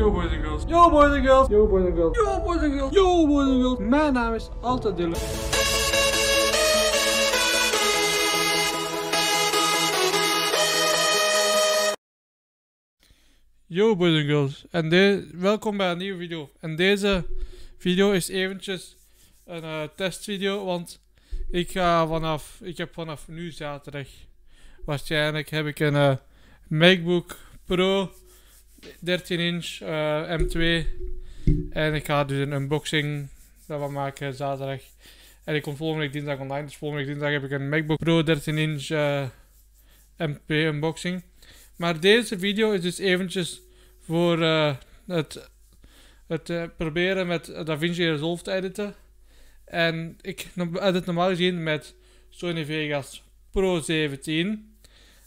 Yo boys and girls. Yo boys and girls. Yo boys and girls. Yo boys and girls. Yo boys and girls. Mijn naam is Alta Dylan. Yo boys and girls. En de welkom bij een nieuwe video. En deze video is eventjes een uh, testvideo, want ik ga vanaf, ik heb vanaf nu zaterdag waarschijnlijk heb ik een eh, MacBook Pro 13 inch eh, M2. En ik ga dus een unboxing daarvan maken zaterdag. En ik kom volgende week dinsdag online. Dus volgende week dinsdag heb ik een MacBook Pro 13 inch eh, M2 unboxing. Maar deze video is dus eventjes voor eh, het, het proberen met DaVinci Resolve te editen. En ik edit normaal gezien met Sony Vegas Pro 17.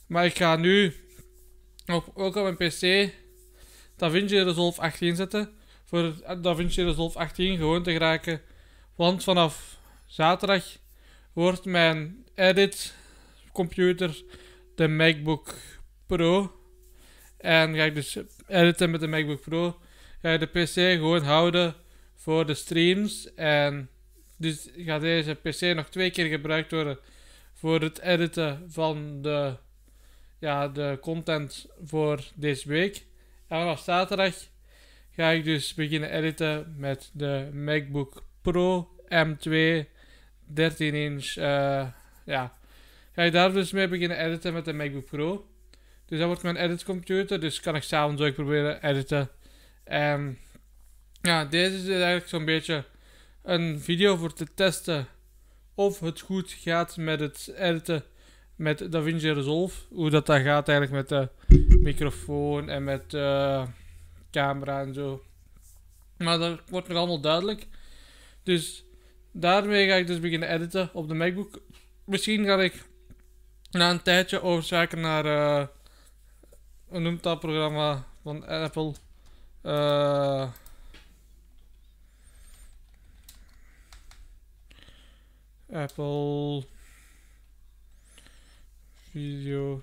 Maar ik ga nu op, ook op mijn PC DaVinci Resolve 18 zetten. Voor DaVinci Resolve 18 gewoon te geraken. Want vanaf zaterdag wordt mijn edit computer de MacBook Pro. En ga ik dus editen met de MacBook Pro. Ga ik de PC gewoon houden voor de streams. En dus gaat deze PC nog twee keer gebruikt worden voor het editen van de, ja, de content voor deze week. Vanaf zaterdag ga ik dus beginnen editen met de MacBook Pro M2 13 inch. Eh, ja, ga ik daar dus mee beginnen editen met de MacBook Pro. Dus dat wordt mijn editcomputer, dus kan ik s'avonds ook proberen editen. En ja, deze is eigenlijk zo'n beetje een video voor te testen of het goed gaat met het editen met DaVinci Resolve. Hoe dat, dan gaat eigenlijk met de microfoon en met de eh, camera en zo. Maar dat wordt nog allemaal duidelijk. Dus daarmee ga ik dus beginnen editen op de MacBook. Misschien ga ik na een tijdje overschakelen naar. Uh, noemt dat programma van Apple? Eh, Apple video,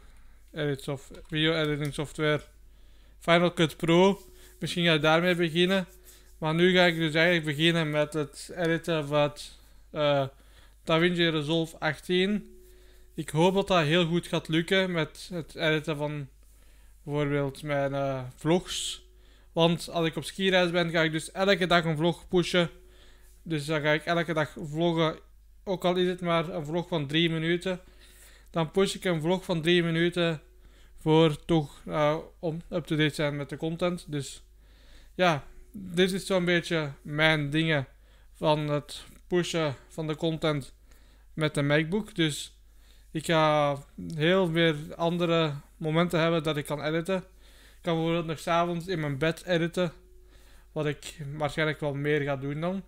edit of video editing software Final Cut Pro. Misschien ga ik daarmee beginnen. Maar nu ga ik dus eigenlijk beginnen met het editen van uh, eh, DaVinci Resolve 18. Ik hoop dat dat heel goed gaat lukken met het editen van bijvoorbeeld mijn eh, vlogs. Want als ik op ski-reis ben, ga ik dus elke dag een vlog pushen. Dus dan ga ik elke dag vloggen. Ook al is het maar een vlog van 3 minuten dan push ik een vlog van 3 minuten voor toch uh, om up-to-date zijn met de content. Dus ja, dit is zo'n beetje mijn dingen van het pushen van de content met de MacBook. Dus ik ga heel veel andere momenten hebben dat ik kan editen. Ik kan bijvoorbeeld nog s'avonds in mijn bed editen. Wat ik waarschijnlijk wel meer ga doen dan.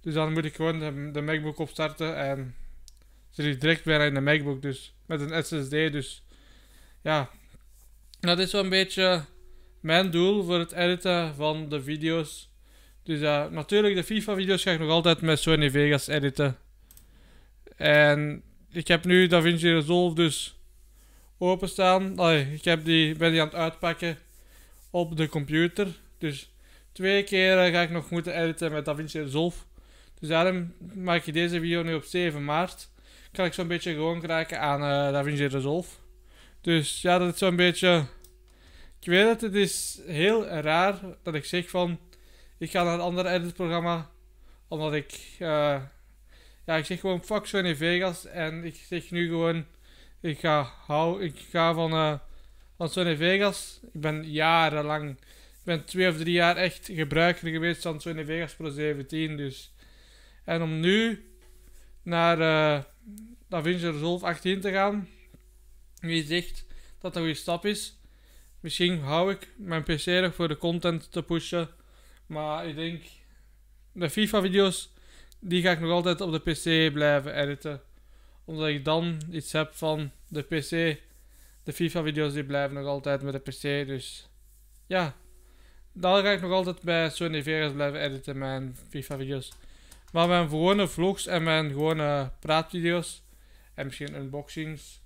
Dus dan moet ik gewoon de, de MacBook opstarten en zit hij direct weer in de MacBook, dus met een SSD. Dus ja, dat is zo'n beetje mijn doel voor het editen van de video's. Dus uh, natuurlijk, de FIFA-video's ga ik nog altijd met Sony Vegas editen. En ik heb nu DaVinci Resolve dus openstaan. ik heb die, ben die aan het uitpakken op de computer. Dus twee keer eh, ga ik nog moeten editen met DaVinci Resolve. Dus daarom maak ik deze video nu op 7 maart kan ik zo'n beetje gewoon krijgen aan uh, eh, DaVinci Resolve. Dus ja, dat is zo'n beetje... Ik weet het, het is heel raar dat ik zeg van... Ik ga naar een ander editprogramma. Omdat ik... Eh, ja, ik zeg gewoon fuck Sony Vegas. En ik zeg nu gewoon... Ik ga, hou, ik ga van, uh, van Sony Vegas. Ik ben jarenlang... Ik ben twee of drie jaar echt gebruiker geweest van Sony Vegas Pro 17. Dus... En om nu naar daar vind je er zelf achterin te gaan. Wie zegt dat dat een stap is. Misschien hou ik mijn PC nog voor de content te pushen. Maar ik denk, de FIFA-video's, die ga ik nog altijd op de PC blijven editen. Omdat ik dan iets heb van de PC. De FIFA-video's die blijven nog altijd met de PC. Dus ja, daar ga ik nog altijd bij Sony Vegas blijven editen, mijn FIFA-video's. Maar mijn gewone vlogs en mijn gewone praatvideo's. En misschien unboxings.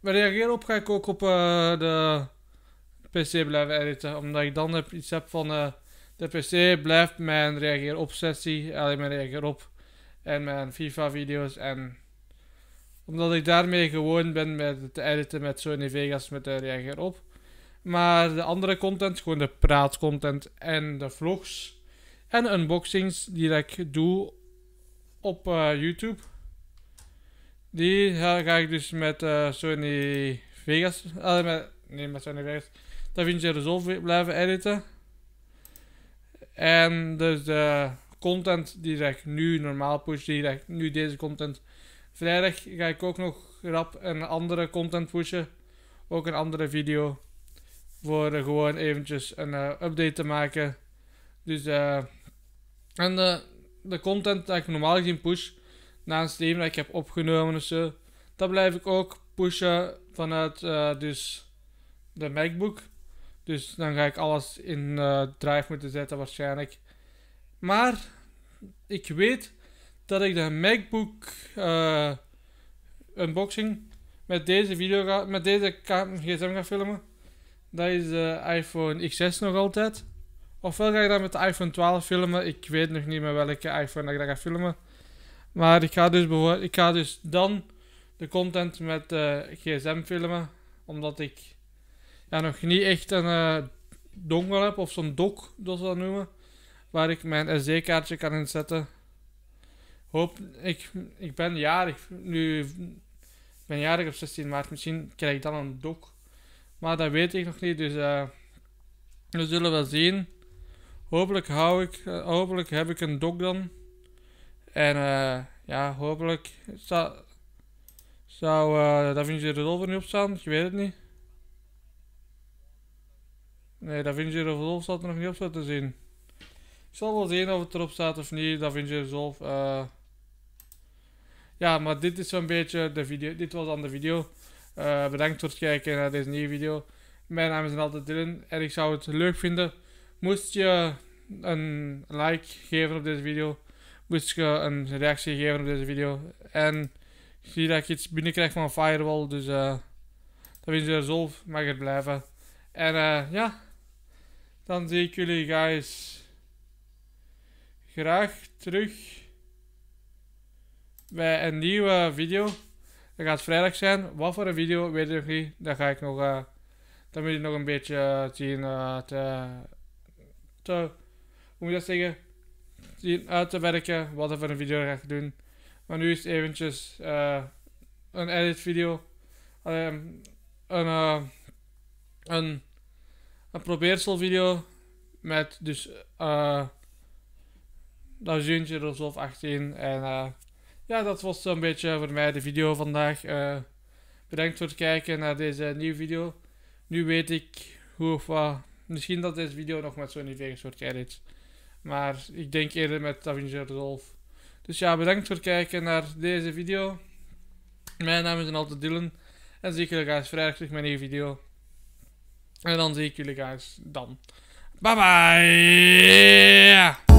Maar reageer op ga ik ook op eh, de PC blijven editen. Omdat ik dan heb, iets heb van eh, de PC blijft mijn reageer op sessie. Alleen eh, mijn reageer op. En mijn FIFA video's. En omdat ik daarmee gewoon ben met te editen met Sony Vegas met de reageer op. Maar de andere content, gewoon de praatcontent en de vlogs en unboxings die ik doe op eh, YouTube. Die ga ik dus met eh, Sony Vegas, eh, nee met Sony Vegas, vind je Resolve blijven editen. En dus de content die ik nu normaal push, die ik nu deze content vrijdag, ga ik ook nog rap een andere content pushen. Ook een andere video. Voor gewoon eventjes een update te maken. Dus eh. En de, eh, de content dat ik normaal gezien push, naast het dat ik heb opgenomen of zo, dat blijf ik ook pushen vanuit eh, dus de MacBook. Dus dan ga ik alles in eh, Drive moeten zetten waarschijnlijk. Maar ik weet dat ik de MacBook unboxing met deze video ga, met deze gsm ga filmen. Dat is de iPhone X6 nog altijd. Ofwel ga ik dat met de iPhone 12 filmen. Ik weet nog niet met welke iPhone ik dat ga filmen. Maar ik ga dus, ik ga dus dan de content met de eh, gsm filmen. Omdat ik ja, nog niet echt een uh, eh, dongle heb. Of zo'n dock, dat ze dat noemen. Waar ik mijn SD-kaartje kan inzetten. Hoop, ik, ik ben jarig. Nu ben jarig op 16 maart. Misschien krijg ik dan een dock. Maar dat weet ik nog niet. Dus eh, we zullen wel zien hopelijk, hou ik, eh, hopelijk heb ik een dog dan. En eh, ja, hopelijk zou, zou uh, Da Vinci nog niet op staan. Je weet het niet. Nee, dat Vinci Resolve staat er nog niet op te zien. Ik zal wel zien of het erop staat of niet. je Vinci Resolve. Uh... Ja, maar dit is zo'n beetje de video. Dit was dan de video. bedankt voor het kijken naar deze nieuwe video. Mijn naam is altijd Dylan en ik zou het leuk vinden Moest je een like geven op deze video, moest je een reactie geven op deze video. En zie dat ik iets binnenkrijg van een Firewall, dus uh, dat is zo mag er blijven. En uh, ja, dan zie ik jullie guys graag terug bij een nieuwe video. Dat gaat vrijdag zijn. Wat voor een video weet ik nog niet. Dat ga ik nog, uh, eh, dan moet je nog een beetje zien. Uh, te, te, hoe moet je dat zeggen, zien uit te werken wat ik voor een video ga doen. Maar nu is het eventjes eh, een edit video. Ehm, een, uh, een, een probeersel video met dus eh, dat zoontje of zo 18. En ja, dat was zo'n beetje voor mij de video vandaag. bedankt voor het kijken naar deze nieuwe video. Nu weet ik hoe of wat Misschien dat deze video nog met zo'n Vegas wordt geëdit. Maar ik denk eerder met DaVinci Resolve. Dus ja, bedankt voor het kijken naar deze video. Mijn naam is altijd Dylan. En zie ik jullie guys vrijdag met een nieuwe video. En dan zie ik jullie guys dan. Bye bye!